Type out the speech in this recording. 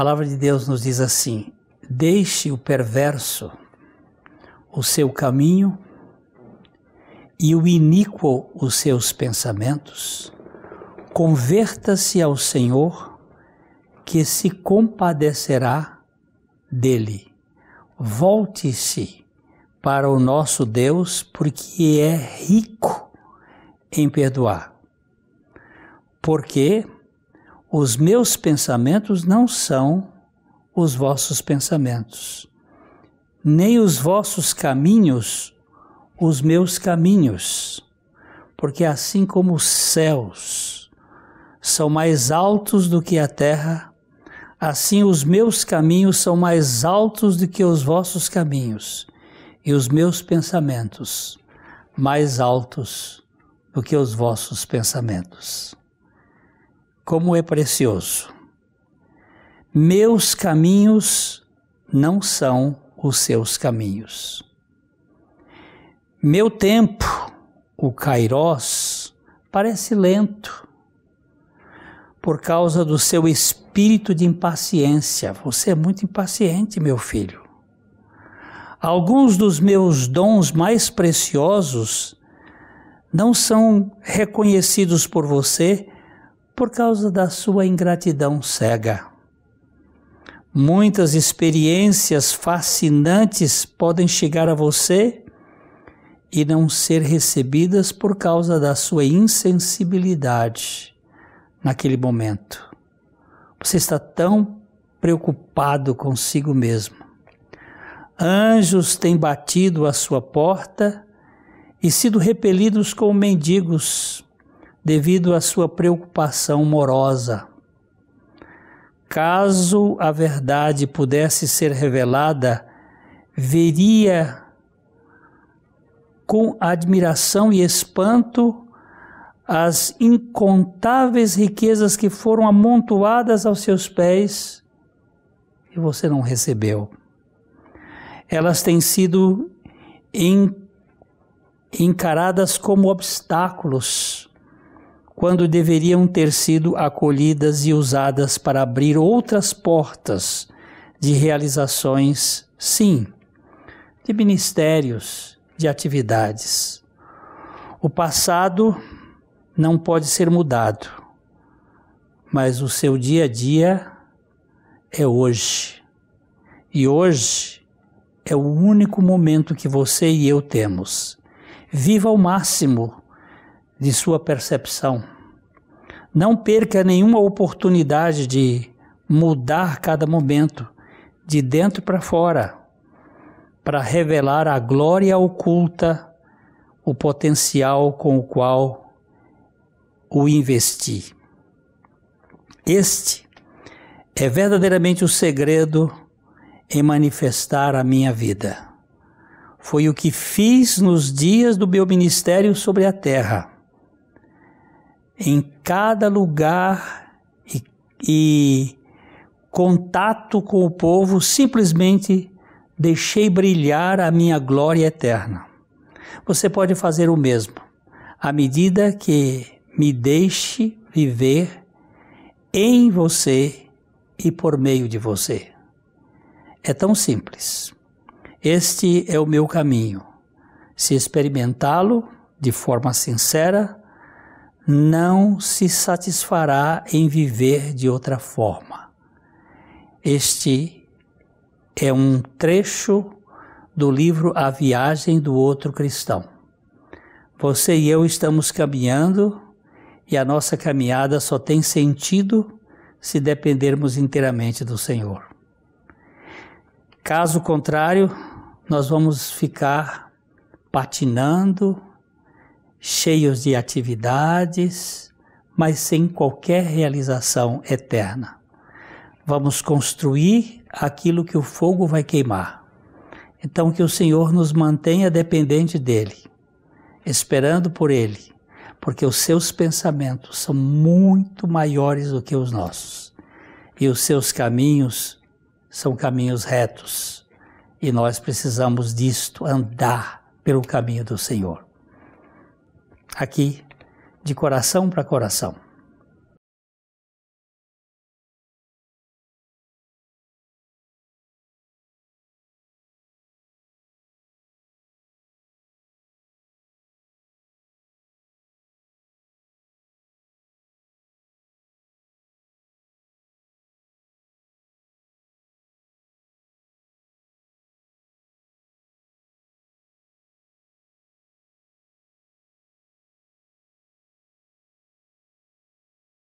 palavra de Deus nos diz assim: Deixe o perverso o seu caminho e o iníquo os seus pensamentos. Converta-se ao Senhor, que se compadecerá dele. Volte-se para o nosso Deus, porque é rico em perdoar. Porque os meus pensamentos não são os vossos pensamentos, nem os vossos caminhos, os meus caminhos. Porque assim como os céus são mais altos do que a terra, assim os meus caminhos são mais altos do que os vossos caminhos, e os meus pensamentos mais altos do que os vossos pensamentos como é precioso. Meus caminhos não são os seus caminhos. Meu tempo, o Kairós, parece lento por causa do seu espírito de impaciência. Você é muito impaciente, meu filho. Alguns dos meus dons mais preciosos não são reconhecidos por você por causa da sua ingratidão cega. Muitas experiências fascinantes podem chegar a você e não ser recebidas por causa da sua insensibilidade naquele momento. Você está tão preocupado consigo mesmo. Anjos têm batido à sua porta e sido repelidos como mendigos devido à sua preocupação morosa. Caso a verdade pudesse ser revelada, veria com admiração e espanto as incontáveis riquezas que foram amontoadas aos seus pés e você não recebeu. Elas têm sido encaradas como obstáculos quando deveriam ter sido acolhidas e usadas para abrir outras portas de realizações, sim, de ministérios, de atividades. O passado não pode ser mudado, mas o seu dia a dia é hoje. E hoje é o único momento que você e eu temos. Viva ao máximo de sua percepção. Não perca nenhuma oportunidade de mudar cada momento, de dentro para fora, para revelar a glória oculta, o potencial com o qual o investi. Este é verdadeiramente o segredo em manifestar a minha vida. Foi o que fiz nos dias do meu ministério sobre a terra em cada lugar e, e contato com o povo, simplesmente deixei brilhar a minha glória eterna. Você pode fazer o mesmo, à medida que me deixe viver em você e por meio de você. É tão simples. Este é o meu caminho. Se experimentá-lo de forma sincera, não se satisfará em viver de outra forma. Este é um trecho do livro A Viagem do Outro Cristão. Você e eu estamos caminhando e a nossa caminhada só tem sentido se dependermos inteiramente do Senhor. Caso contrário, nós vamos ficar patinando, cheios de atividades, mas sem qualquer realização eterna. Vamos construir aquilo que o fogo vai queimar. Então, que o Senhor nos mantenha dependente dEle, esperando por Ele, porque os seus pensamentos são muito maiores do que os nossos, e os seus caminhos são caminhos retos, e nós precisamos disto andar pelo caminho do Senhor aqui de coração para coração.